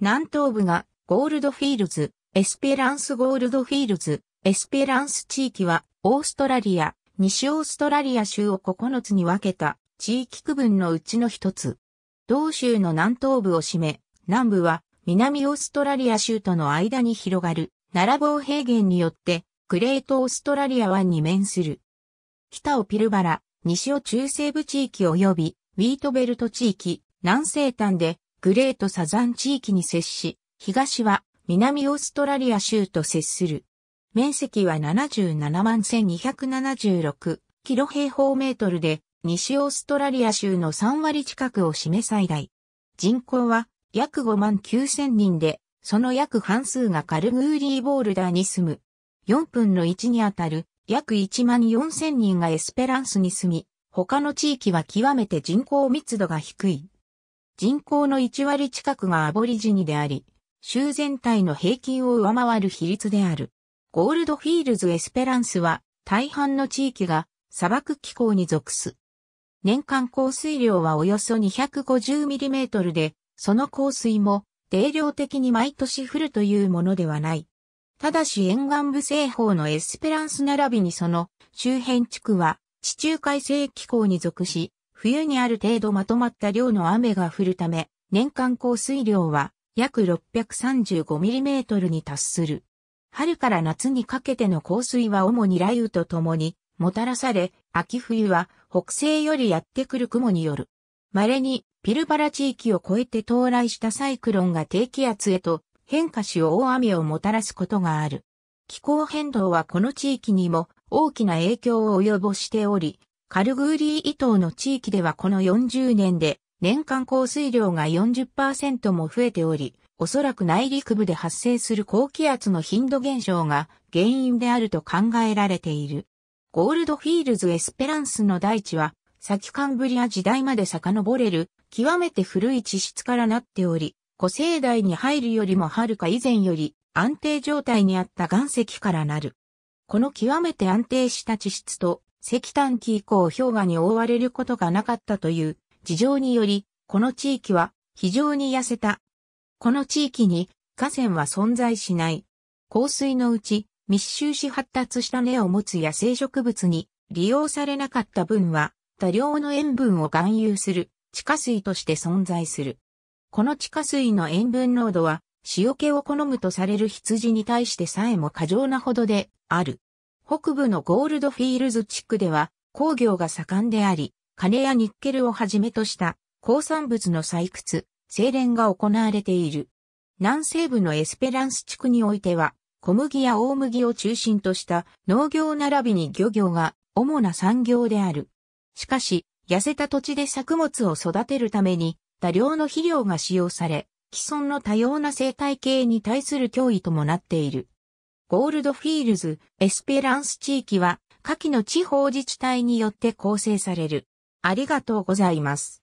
南東部がゴールドフィールズ、エスペランスゴールドフィールズ、エスペランス地域はオーストラリア、西オーストラリア州を9つに分けた地域区分のうちの一つ。同州の南東部を占め、南部は南オーストラリア州との間に広がる奈良棒平原によってグレートオーストラリア湾に面する。北をピルバラ、西を中西部地域及びウィートベルト地域、南西端でグレートサザン地域に接し、東は南オーストラリア州と接する。面積は77万1276キロ平方メートルで、西オーストラリア州の3割近くを占め最大。人口は約5万9000人で、その約半数がカルグーリーボールダーに住む。4分の1にあたる約1万4000人がエスペランスに住み、他の地域は極めて人口密度が低い。人口の1割近くがアボリジニであり、州全体の平均を上回る比率である。ゴールドフィールズ・エスペランスは大半の地域が砂漠気候に属す。年間降水量はおよそ 250mm で、その降水も定量的に毎年降るというものではない。ただし沿岸部西方のエスペランス並びにその周辺地区は地中海性気候に属し、冬にある程度まとまった量の雨が降るため、年間降水量は約 635mm に達する。春から夏にかけての降水は主に雷雨とともにもたらされ、秋冬は北西よりやってくる雲による。稀にピルバラ地域を越えて到来したサイクロンが低気圧へと変化し大雨をもたらすことがある。気候変動はこの地域にも大きな影響を及ぼしており、カルグーリー伊東の地域ではこの40年で年間降水量が40%も増えており、おそらく内陸部で発生する高気圧の頻度減少が原因であると考えられている。ゴールドフィールズエスペランスの大地は、先カンブリア時代まで遡れる、極めて古い地質からなっており、古生代に入るよりもはるか以前より安定状態にあった岩石からなる。この極めて安定した地質と石炭期以降氷河に覆われることがなかったという事情により、この地域は非常に痩せた。この地域に河川は存在しない。降水のうち密集し発達した根を持つ野生植物に利用されなかった分は多量の塩分を含有する地下水として存在する。この地下水の塩分濃度は塩気を好むとされる羊に対してさえも過剰なほどである。北部のゴールドフィールズ地区では工業が盛んであり、金やニッケルをはじめとした鉱産物の採掘、精錬が行われている。南西部のエスペランス地区においては、小麦や大麦を中心とした農業並びに漁業が主な産業である。しかし、痩せた土地で作物を育てるために多量の肥料が使用され、既存の多様な生態系に対する脅威ともなっている。ゴールドフィールズ、エスペランス地域は、下記の地方自治体によって構成される。ありがとうございます。